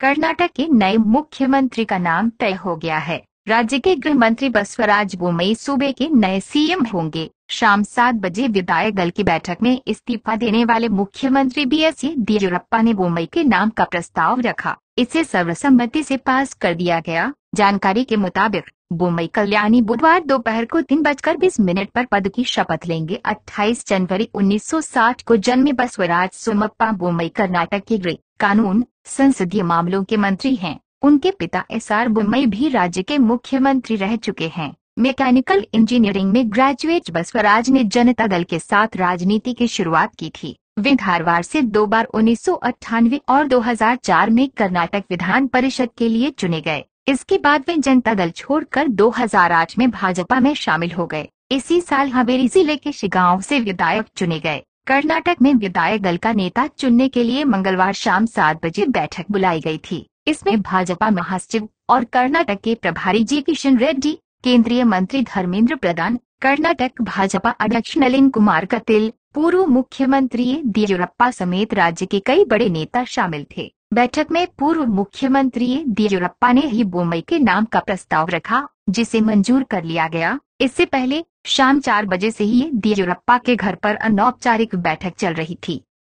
कर्नाटक के नए मुख्यमंत्री का नाम तय हो गया है राज्य के गृह मंत्री बसवराज बोमई सूबे के नए सीएम होंगे शाम सात बजे विधायक दल की बैठक में इस्तीफा देने वाले मुख्यमंत्री बी एस येदियुरप्पा ने बोमई के नाम का प्रस्ताव रखा इसे सर्वसम्मति से पास कर दिया गया जानकारी के मुताबिक बोमई कल्याणी बुधवार दोपहर को तीन बजकर बीस मिनट आरोप पद की शपथ लेंगे 28 जनवरी 1960 को जन्मे बसवराज सोमप्पा बोमई कर्नाटक के गृह कानून संसदीय मामलों के मंत्री हैं उनके पिता एस आर बुमई भी राज्य के मुख्यमंत्री रह चुके हैं मैकेनिकल इंजीनियरिंग में ग्रेजुएट बसवराज ने जनता दल के साथ राजनीति की शुरुआत की थी वे धारवाड़ से दो बार उन्नीस और 2004 में कर्नाटक विधान परिषद के लिए चुने गए इसके बाद वे जनता दल छोड़कर 2008 में भाजपा में शामिल हो गए इसी साल हवेली जिले के शिगांव से विधायक चुने गए कर्नाटक में विधायक दल का नेता चुनने के लिए मंगलवार शाम सात बजे बैठक बुलाई गई थी इसमें भाजपा महासचिव और कर्नाटक के प्रभारी जी किशन रेड्डी केंद्रीय मंत्री धर्मेंद्र प्रधान कर्नाटक भाजपा अध्यक्ष नलिन कुमार कतिल पूर्व मुख्यमंत्री येदियुरप्पा समेत राज्य के कई बड़े नेता शामिल थे बैठक में पूर्व मुख्यमंत्री येदियुरप्पा ने ही बोम्बई के नाम का प्रस्ताव रखा जिसे मंजूर कर लिया गया इससे पहले शाम चार बजे से ही येदियुरप्पा के घर पर अनौपचारिक बैठक चल रही थी